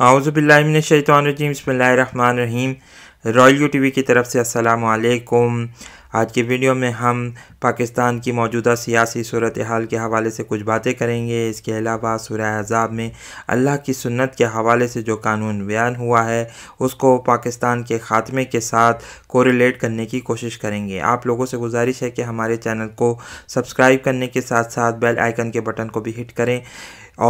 बसमीम royal U T V की तरफ से असलम आज की वीडियो में हम पाकिस्तान की मौजूदा सियासी सूरत हाल के हवाले से कुछ बातें करेंगे इसके अलावा सूर्य अजाब में अल्लाह की सुन्नत के हवाले से जो कानून बयान हुआ है उसको पाकिस्तान के ख़ात्मे के साथ कोरिलेट करने की कोशिश करेंगे आप लोगों से गुजारिश है कि हमारे चैनल को सब्सक्राइब करने के साथ साथ बेल आइकन के बटन को भी हिट करें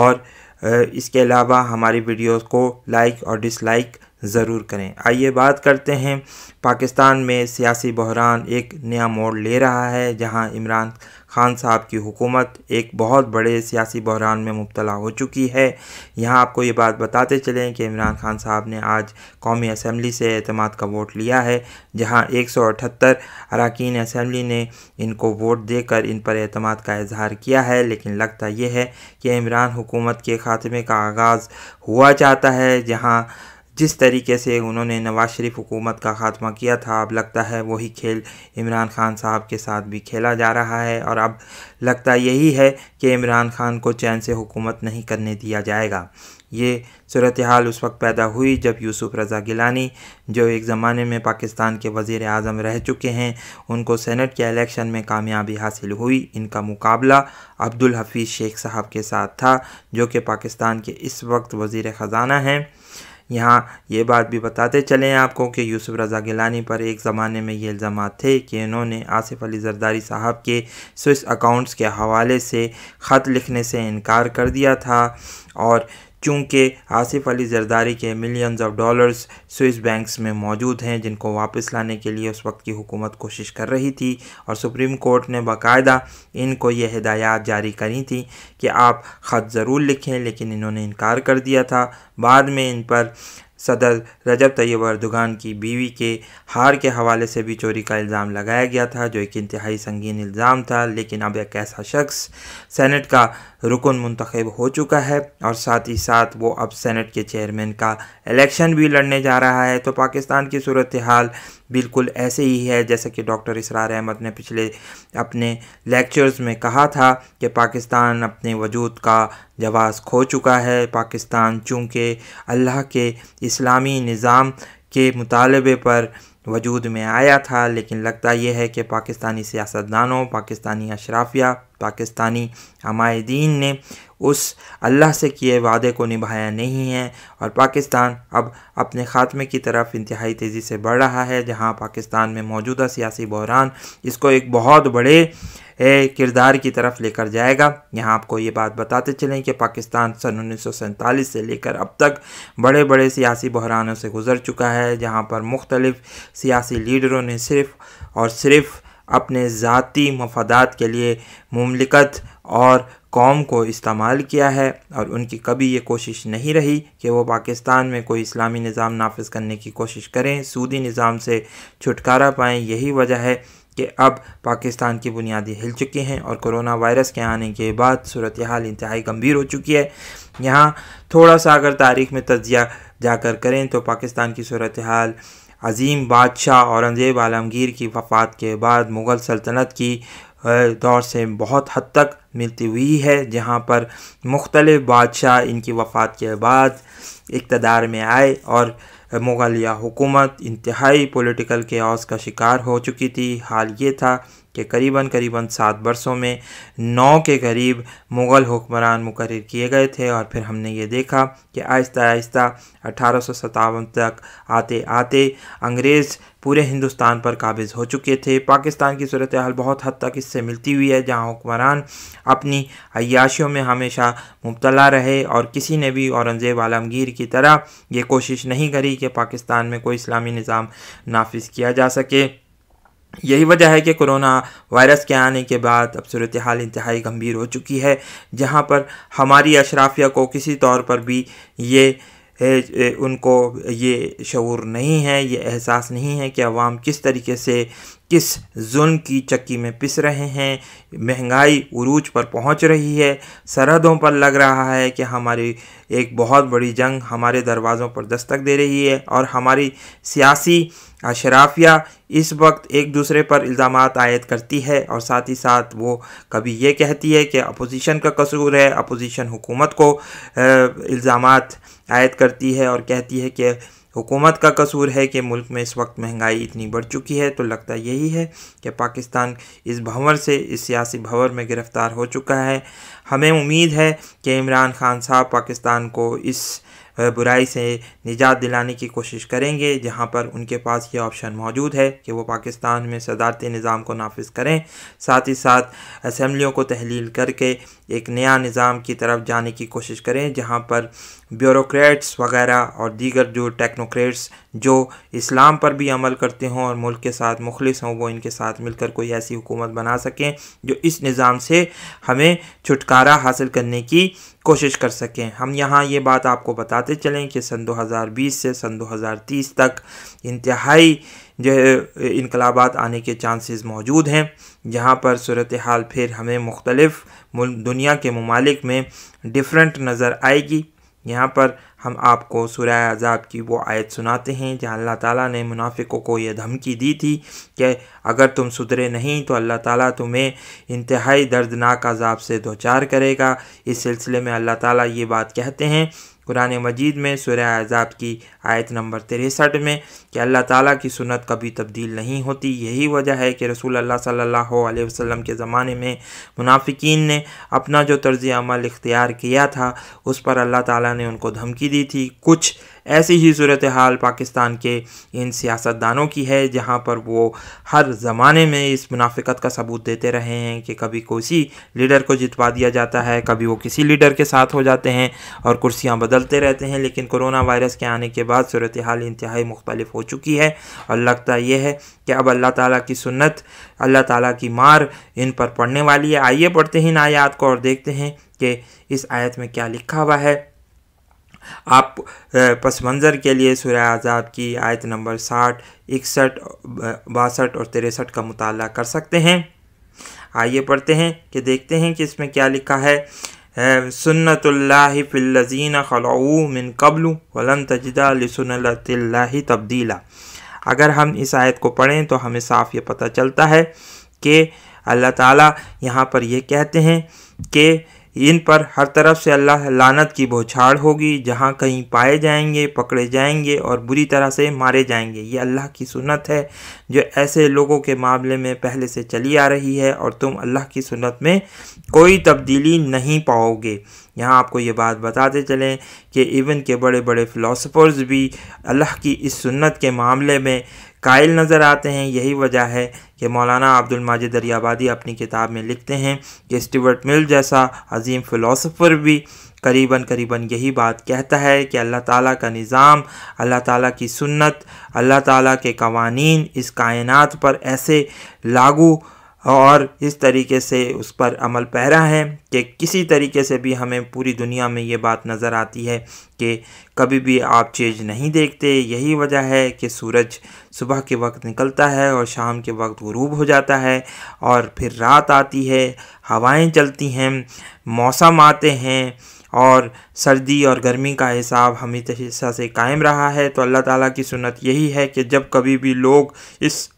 और इसके अलावा हमारी वीडियोस को लाइक और डिसलाइक ज़रूर करें आइए बात करते हैं पाकिस्तान में सियासी बहरान एक नया मोड़ ले रहा है जहां इमरान खान साहब की हुकूमत एक बहुत बड़े सियासी बहरान में मुबतला हो चुकी है यहां आपको ये बात बताते चलें कि इमरान खान साहब ने आज कौमी असम्बली से अहतमाद का वोट लिया है जहां एक सौ अठहत्तर अरकान असम्बली ने इनको वोट देकर इन पर अतमाद का इजहार किया है लेकिन लगता यह है कि इमरान हुकूमत के खात्मे का आगाज़ हुआ चाहता है जहाँ जिस तरीके से उन्होंने नवाज शरीफ हुकूमत का ख़ात्मा किया था अब लगता है वही खेल इमरान खान साहब के साथ भी खेला जा रहा है और अब लगता यही है कि इमरान खान को चैन से हुकूमत नहीं करने दिया जाएगा ये सूरत हाल उस वक्त पैदा हुई जब यूसुफ रज़ा गिलानी जो एक ज़माने में पाकिस्तान के वज़ी अजम रह चुके हैं उनको सेनेट के इलेक्शन में कामयाबी हासिल हुई इनका मुकाबला अब्दुल हफीज़ शेख साहब के साथ था जो कि पाकिस्तान के इस वक्त वज़ी ख़जाना हैं यहाँ ये बात भी बताते चलें आपको कि यूसुफ रज़ा गिलानी पर एक ज़माने में ये इल्ज़ाम थे कि इन्होंने आसिफ अली जरदारी साहब के स्विस अकाउंट्स के हवाले से ख़त लिखने से इनकार कर दिया था और चूँकि आसिफ अली जरदारी के millions of dollars Swiss banks में मौजूद हैं जिनको वापस लाने के लिए उस वक्त की हुकूमत कोशिश कर रही थी और सुप्रीम कोर्ट ने बाकायदा इनको ये हिदायत जारी करी थी कि आप ख़त ज़रूर लिखें लेकिन इन्होंने इनकार कर दिया था बाद में इन पर सदर रजब तैयब अर्दुगान की बीवी के हार के हवाले से भी चोरी का इल्ज़ाम लगाया गया था जो एक इंतहाई संगीन इल्ज़ाम था लेकिन अब एक ऐसा शख्स सेनेट का रुकन मंतखब हो चुका है और साथ ही साथ वो अब सेनेट के चेयरमैन का इलेक्शन भी लड़ने जा रहा है तो पाकिस्तान की सूरत हाल बिल्कुल ऐसे ही है जैसा कि डॉक्टर इसरार अहमद ने पिछले अपने लेक्चर्स में कहा था कि पाकिस्तान अपने वजूद का जवाब खो चुका है पाकिस्तान चूँकि अल्लाह के इस्लामी निज़ाम के मुतालबे पर वजूद में आया था लेकिन लगता यह है कि पाकिस्तानी सियासतदानों पाकिस्तानी अशराफिया पाकिस्तानी हमायदीन ने उस अल्लाह से किए वादे को निभाया नहीं है और पाकिस्तान अब अपने ख़ात्मे की तरफ इंतहाई तेज़ी से बढ़ रहा है जहां पाकिस्तान में मौजूदा सियासी बहरान इसको एक बहुत बड़े किरदार की तरफ लेकर जाएगा यहाँ आपको ये बात बताते चलें कि पाकिस्तान सन उन्नीस से लेकर अब तक बड़े बड़े सियासी बहरानों से गुज़र चुका है जहाँ पर मुख्तलिफ़ सियासी लीडरों ने सिर्फ़ और सिर्फ़ अपने ज़ाती मफादात के लिए ममलिकत और कौम को इस्तेमाल किया है और उनकी कभी ये कोशिश नहीं रही कि वो पाकिस्तान में कोई इस्लामी निज़ाम नाफज करने की कोशिश करें सूदी निज़ाम से छुटकारा पाएँ यही वजह है कि अब पाकिस्तान की बुनियादी हिल चुकी हैं और कोरोना वायरस के आने के बाद सूरत हाल इंतहाई गंभीर हो चुकी है यहाँ थोड़ा सा अगर तारीख़ में तजिया जाकर करें तो पाकिस्तान की सूरत हाल अजीम बादशाह औरंगज़ेब आलमगीर की वफ़ात के बाद मुग़ल सल्तनत की दौर से बहुत हद तक मिलती हुई है जहाँ पर मुख्तलिफ़ बादशाह इनकी वफ़ात के बाद इकतदार में आए और मुगलिया हुकूमत इंतहाई पोलिटिकल के का शिकार हो चुकी थी हाल ये था के करीबन करीबन सात वर्षों में नौ के करीब मुग़ल हुक्मरान मुकर किए गए थे और फिर हमने ये देखा कि आहिस्ता आहिस्ता अठारह तक आते आते अंग्रेज़ पूरे हिंदुस्तान पर काबिज़ हो चुके थे पाकिस्तान की सूरत हाल बहुत हद तक इससे मिलती हुई है जहाँ हुक्मरान अपनी अयाशियों में हमेशा मुबतला रहे और किसी ने भी औरंगज़ेब आलमगीर की तरह ये कोशिश नहीं करी कि पाकिस्तान में कोई इस्लामी निज़ाम नाफिज किया जा सके यही वजह है कि कोरोना वायरस के आने के बाद अब सूरत हाल इंतहाई गंभीर हो चुकी है जहाँ पर हमारी अशराफिया को किसी तौर पर भी ये उनको ये शूर नहीं है ये एहसास नहीं है कि अवाम किस तरीके से किस जुल्म की चक्की में पिस रहे हैं महंगाई उरूज पर पहुंच रही है सरहदों पर लग रहा है कि हमारी एक बहुत बड़ी जंग हमारे दरवाज़ों पर दस्तक दे रही है और हमारी सियासी अशराफिया इस वक्त एक दूसरे पर इल्ज़ाम आयद करती है और साथ ही साथ वो कभी ये कहती है कि अपोजिशन का कसूर है अपोजिशन हुकूमत को इल्ज़ाम आयद करती है और कहती है कि हुकूमत का कसूर है कि मुल्क में इस वक्त महंगाई इतनी बढ़ चुकी है तो लगता यही है कि पाकिस्तान इस भंवर से इस सियासी भंवर में गिरफ़्तार हो चुका है हमें उम्मीद है कि इमरान खान साहब पाकिस्तान को इस बुराई से निजात दिलाने की कोशिश करेंगे जहाँ पर उनके पास ये ऑप्शन मौजूद है कि वो पाकिस्तान में सदारती निज़ाम को नाफिज करें साथ ही साथ असम्बलियों को तहलील करके एक नया निज़ाम की तरफ जाने की कोशिश करें जहाँ पर ब्यूरोक्रेट्स वगैरह और दीगर जो टेक्नोक्रेट्स जो इस्लाम पर भी अमल करते हों और मुल्क के साथ मुखलिस हों वो इनके साथ मिलकर कोई ऐसी हुकूमत बना सकें जो इस निज़ाम से हमें छुटकारा हासिल करने की कोशिश कर सकें हम यहाँ ये बात आपको बताते चलें कि सन 2020 से सन 2030 तक इंतहाई जो है इनकलाबात आने के चांसेस मौजूद हैं जहाँ पर सूरत हाल फिर हमें मुख्तलफ़ दुनिया के ममालिक में डिफरेंट नज़र आएगी यहाँ पर हम आपको सुरह अजाब की वो आयत सुनाते हैं जहाँ अल्लाह ताला ने मुनाफिकों को यह धमकी दी थी कि अगर तुम सुधरे नहीं तो अल्लाह ताला तुम्हें इंतहाई दर्दनाक अजाब से दोचार करेगा इस सिलसिले में अल्लाह ताला ये बात कहते हैं कुरान मजीद में सुरह आज़ाब की आयत नंबर तिरसठ में कि अल्लाह ताला की सुनत कभी तब्दील नहीं होती यही वजह है कि रसूल अल्लाह सल्लल्लाहु अलैहि वसल्लम के ज़माने में मुनाफिकीन ने अपना जो तर्ज अमल इख्तियार किया था उस पर अल्लाह ताला ने उनको धमकी दी थी कुछ ऐसी ही सूरत हाल पाकिस्तान के इन सियासतदानों की है जहाँ पर वो हर ज़माने में इस मुनाफिकत का सबूत देते रहे हैं कि कभी किसी लीडर को जितवा दिया जाता है कभी वो किसी लीडर के साथ हो जाते हैं और कुर्सियाँ बदलते रहते हैं लेकिन कोरोना वायरस के आने के बाद सूरत हाल इंतहाई मुख्तलिफ हो चुकी है और लगता यह है कि अब अल्लाह ताला की सुन्नत अल्लाह ताला की मार इन पर पड़ने वाली है आइए पढ़ते हैं इन आयात को और देखते हैं कि इस आयत में क्या लिखा हुआ है आप पस मंज़र के लिए सूर्य आज़ाद की आयत नंबर साठ इकसठ बासठ और तिरसठ का मुताल कर सकते हैं आइए पढ़ते हैं कि देखते हैं कि इसमें क्या लिखा है सुन्नतल्लाफ़िल्लिन खलऊ मिन कबलू वलन तजदा लसनला तब्दीला अगर हम इस आयत को पढ़ें तो हमें साफ़ ये पता चलता है कि अल्लाह ताला यहाँ पर यह कहते हैं कि इन पर हर तरफ से अल्लाह लानत की बौछाड़ होगी जहाँ कहीं पाए जाएंगे पकड़े जाएंगे और बुरी तरह से मारे जाएंगे ये अल्लाह की सुन्नत है जो ऐसे लोगों के मामले में पहले से चली आ रही है और तुम अल्लाह की सुन्नत में कोई तब्दीली नहीं पाओगे यहाँ आपको ये बात बताते चलें कि इवन के बड़े बड़े फ़िलासफ़र्स भी अल्लाह की इस सुन्नत के मामले में कायल नज़र आते हैं यही वजह है कि मौलाना अब्दुल माजिद दरियाबादी अपनी किताब में लिखते हैं कि स्टीवर्ट मिल जैसा अजीम फ़िलासफ़र भी करीबन करीबन यही बात कहता है कि अल्लाह ताला का निज़ाम अल्लाह ताला की सुन्नत अल्लाह ताला के कवानीन इस कायनात पर ऐसे लागू और इस तरीके से उस पर अमल पैरा है कि किसी तरीके से भी हमें पूरी दुनिया में ये बात नज़र आती है कि कभी भी आप चेंज नहीं देखते यही वजह है कि सूरज सुबह के वक्त निकलता है और शाम के वक्त गरूब हो जाता है और फिर रात आती है हवाएं चलती हैं मौसम आते हैं और सर्दी और गर्मी का हिसाब हमेशा से कायम रहा है तो अल्लाह ताला की सुनत यही है कि जब कभी भी लोग इस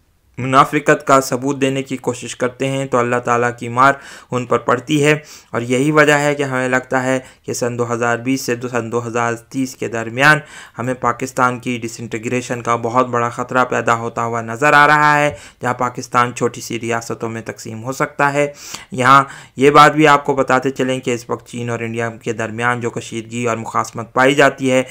मुनाफिकत का सबूत देने की कोशिश करते हैं तो अल्लाह ताला की मार उन पर पड़ती है और यही वजह है कि हमें लगता है कि सन 2020 से दो सन 2030 के दरमियान हमें पाकिस्तान की डिसइंटीग्रेशन का बहुत बड़ा ख़तरा पैदा होता हुआ नज़र आ रहा है जहाँ पाकिस्तान छोटी सी रियासतों में तकसीम हो सकता है यहाँ ये बात भी आपको बताते चलें कि इस वक्त चीन और इंडिया के दरमियान जो कशीदगी और मुखासमत पाई जाती है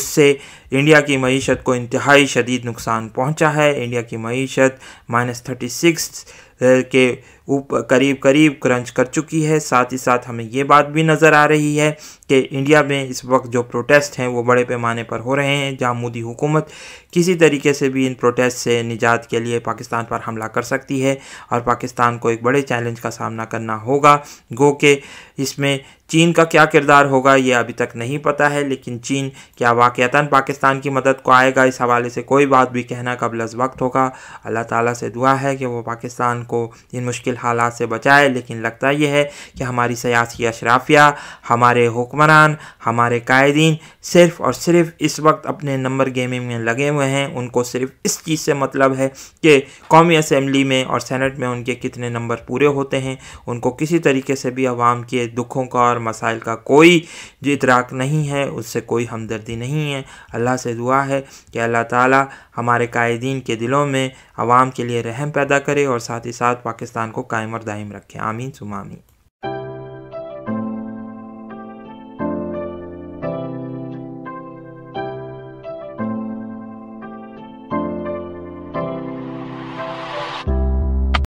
उससे इंडिया की मीशत को इंतहाई शदीद नुकसान पहुँचा है इंडिया की मीशत माइनस थर्टी सिक्स के ऊपर करीब करीब क्रंच कर चुकी है साथ ही साथ हमें ये बात भी नज़र आ रही है कि इंडिया में इस वक्त जो प्रोटेस्ट हैं वो बड़े पैमाने पर हो रहे हैं जहाँ मोदी हुकूमत किसी तरीके से भी इन प्रोटेस्ट से निजात के लिए पाकिस्तान पर हमला कर सकती है और पाकिस्तान को एक बड़े चैलेंज का सामना करना होगा गो के इसमें चीन का क्या किरदार होगा ये अभी तक नहीं पता है लेकिन चीन क्या वाक़ता पाकिस्तान की मदद को आएगा इस हवाले से कोई बात भी कहना कबल वक्त होगा अल्लाह ताली से दुआ है कि वो पाकिस्तान को इन मुश्किल मुश्किल हालात से बचाए लेकिन लगता यह है कि हमारी सियासी अशराफिया हमारे हुक्मरान हमारे कायदीन सिर्फ और सिर्फ इस वक्त अपने नंबर गेमिंग में लगे हुए हैं उनको सिर्फ इस चीज़ से मतलब है कि कौमी असम्बली में और सेनेट में उनके कितने नंबर पूरे होते हैं उनको किसी तरीके से भी आवाम के दुखों का और मसाइल का कोई जो इतराक नहीं है उससे कोई हमदर्दी नहीं है अल्लाह से दुआ है कि अल्लाह ताला हमारे कायदीन के दिलों में आवाम के लिए रहम पैदा करे और साथ ही साथ पाकिस्तान को कायम और दायम रखें आमीन सुमामी